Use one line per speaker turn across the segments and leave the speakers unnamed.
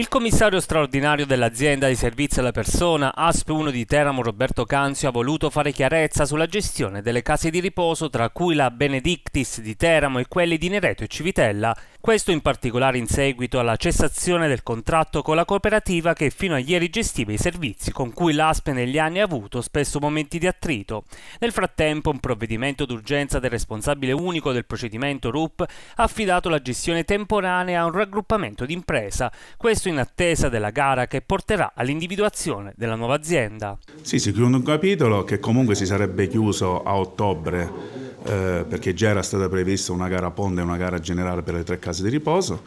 Il commissario straordinario dell'azienda di servizio alla persona, ASP 1 di Teramo Roberto Canzio, ha voluto fare chiarezza sulla gestione delle case di riposo, tra cui la Benedictis di Teramo e quelle di Nereto e Civitella. Questo in particolare in seguito alla cessazione del contratto con la cooperativa che fino a ieri gestiva i servizi con cui l'ASP negli anni ha avuto spesso momenti di attrito. Nel frattempo un provvedimento d'urgenza del responsabile unico del procedimento RUP ha affidato la gestione temporanea a un raggruppamento d'impresa. Questo adesso in attesa della gara che porterà all'individuazione della nuova azienda.
Sì, si chiude un capitolo che comunque si sarebbe chiuso a ottobre eh, perché già era stata prevista una gara ponda e una gara generale per le tre case di riposo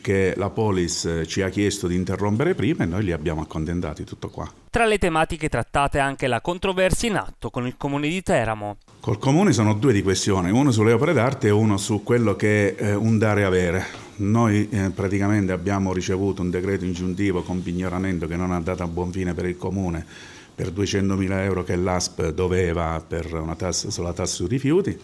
che la Polis eh, ci ha chiesto di interrompere prima e noi li abbiamo accontentati, tutto qua.
Tra le tematiche trattate anche la controversia in atto con il comune di Teramo.
Col comune sono due di questioni, uno sulle opere d'arte e uno su quello che è eh, un dare avere noi eh, praticamente abbiamo ricevuto un decreto ingiuntivo con pignoramento che non ha dato a buon fine per il Comune per 200.000 euro che l'ASP doveva per una tassa, sulla tassa sui rifiuti,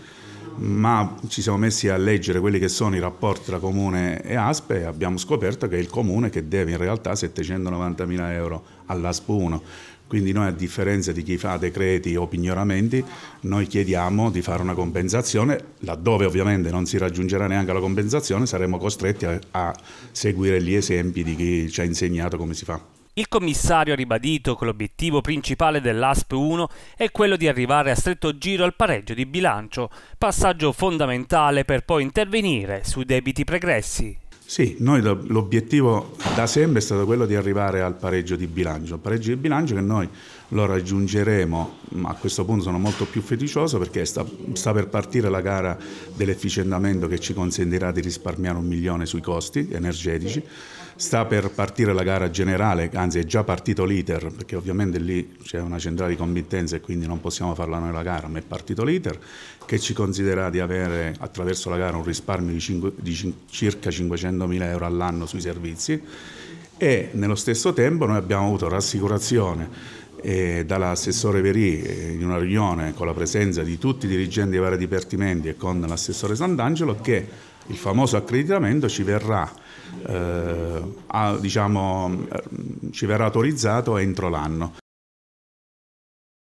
ma ci siamo messi a leggere quelli che sono i rapporti tra Comune e ASP e abbiamo scoperto che è il Comune che deve in realtà 790.000 euro all'ASP 1. Quindi noi a differenza di chi fa decreti o pignoramenti, noi chiediamo di fare una compensazione, laddove ovviamente non si raggiungerà neanche la compensazione, saremo costretti a, a seguire gli esempi di chi ci ha insegnato come si fa.
Il commissario ha ribadito che l'obiettivo principale dell'ASP 1 è quello di arrivare a stretto giro al pareggio di bilancio, passaggio fondamentale per poi intervenire sui debiti pregressi
sì, noi l'obiettivo da sempre è stato quello di arrivare al pareggio di bilancio, il pareggio di bilancio che noi lo raggiungeremo, ma a questo punto sono molto più feticioso perché sta, sta per partire la gara dell'efficientamento che ci consentirà di risparmiare un milione sui costi energetici, sta per partire la gara generale, anzi è già partito l'iter, perché ovviamente lì c'è una centrale di committenza e quindi non possiamo farla noi la gara, ma è partito l'iter, che ci considererà di avere attraverso la gara un risparmio di, 5, di circa 500 300.000 euro all'anno sui servizi e nello stesso tempo noi abbiamo avuto rassicurazione eh, dall'assessore Verì eh, in una riunione con la presenza di tutti i dirigenti dei vari dipartimenti e con l'assessore Sant'Angelo che il famoso accreditamento ci verrà, eh,
a, diciamo, eh, ci verrà autorizzato entro l'anno.